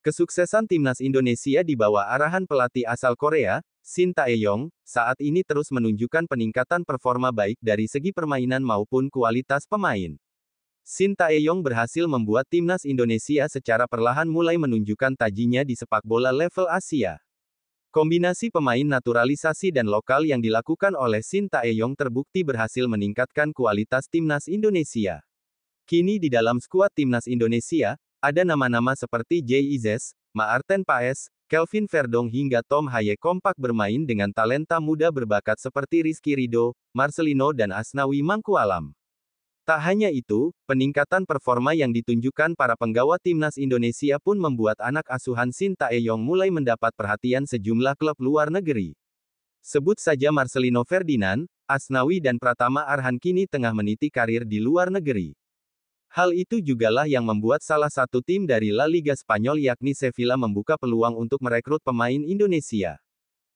Kesuksesan timnas Indonesia di bawah arahan pelatih asal Korea, Shin Tae-yong, saat ini terus menunjukkan peningkatan performa baik dari segi permainan maupun kualitas pemain. Shin Tae-yong berhasil membuat timnas Indonesia secara perlahan mulai menunjukkan tajinya di sepak bola level Asia. Kombinasi pemain naturalisasi dan lokal yang dilakukan oleh Shin Tae-yong terbukti berhasil meningkatkan kualitas timnas Indonesia. Kini di dalam skuad timnas Indonesia, ada nama-nama seperti Jay Izes, Maarten Paes, Kelvin Verdong hingga Tom Haye kompak bermain dengan talenta muda berbakat seperti Rizky Rido, Marcelino dan Asnawi Mangku Alam. Tak hanya itu, peningkatan performa yang ditunjukkan para penggawa timnas Indonesia pun membuat anak asuhan Sinta Eyong mulai mendapat perhatian sejumlah klub luar negeri. Sebut saja Marcelino Ferdinand, Asnawi dan Pratama Arhan kini tengah meniti karir di luar negeri. Hal itu jugalah yang membuat salah satu tim dari La Liga Spanyol yakni Sevilla membuka peluang untuk merekrut pemain Indonesia.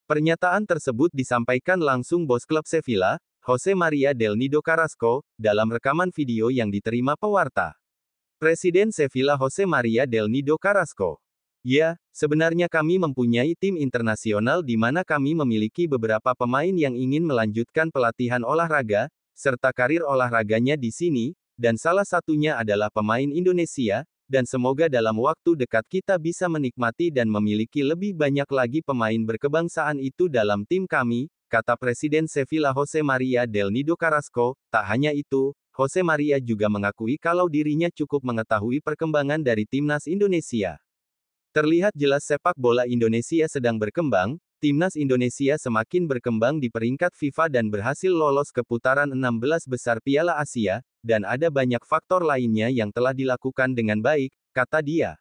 Pernyataan tersebut disampaikan langsung bos klub Sevilla, Jose Maria Del Nido Carrasco, dalam rekaman video yang diterima pewarta. Presiden Sevilla Jose Maria Del Nido Carrasco. Ya, sebenarnya kami mempunyai tim internasional di mana kami memiliki beberapa pemain yang ingin melanjutkan pelatihan olahraga, serta karir olahraganya di sini, dan salah satunya adalah pemain Indonesia, dan semoga dalam waktu dekat kita bisa menikmati dan memiliki lebih banyak lagi pemain berkebangsaan itu dalam tim kami, kata Presiden Sevilla Jose Maria del Nido Carrasco, tak hanya itu, Jose Maria juga mengakui kalau dirinya cukup mengetahui perkembangan dari timnas Indonesia. Terlihat jelas sepak bola Indonesia sedang berkembang, timnas Indonesia semakin berkembang di peringkat FIFA dan berhasil lolos ke putaran 16 besar Piala Asia, dan ada banyak faktor lainnya yang telah dilakukan dengan baik, kata dia.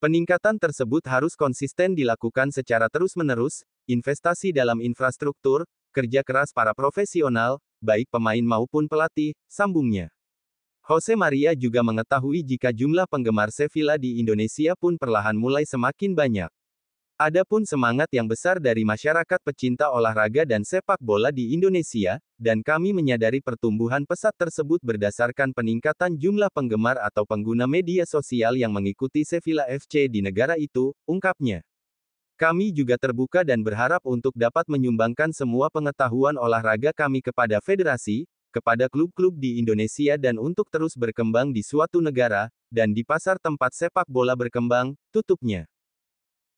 Peningkatan tersebut harus konsisten dilakukan secara terus-menerus, investasi dalam infrastruktur, kerja keras para profesional, baik pemain maupun pelatih, sambungnya. Jose Maria juga mengetahui jika jumlah penggemar Sevilla di Indonesia pun perlahan mulai semakin banyak. Adapun semangat yang besar dari masyarakat pecinta olahraga dan sepak bola di Indonesia, dan kami menyadari pertumbuhan pesat tersebut berdasarkan peningkatan jumlah penggemar atau pengguna media sosial yang mengikuti Sevilla FC di negara itu, ungkapnya. Kami juga terbuka dan berharap untuk dapat menyumbangkan semua pengetahuan olahraga kami kepada federasi, kepada klub-klub di Indonesia dan untuk terus berkembang di suatu negara, dan di pasar tempat sepak bola berkembang, tutupnya.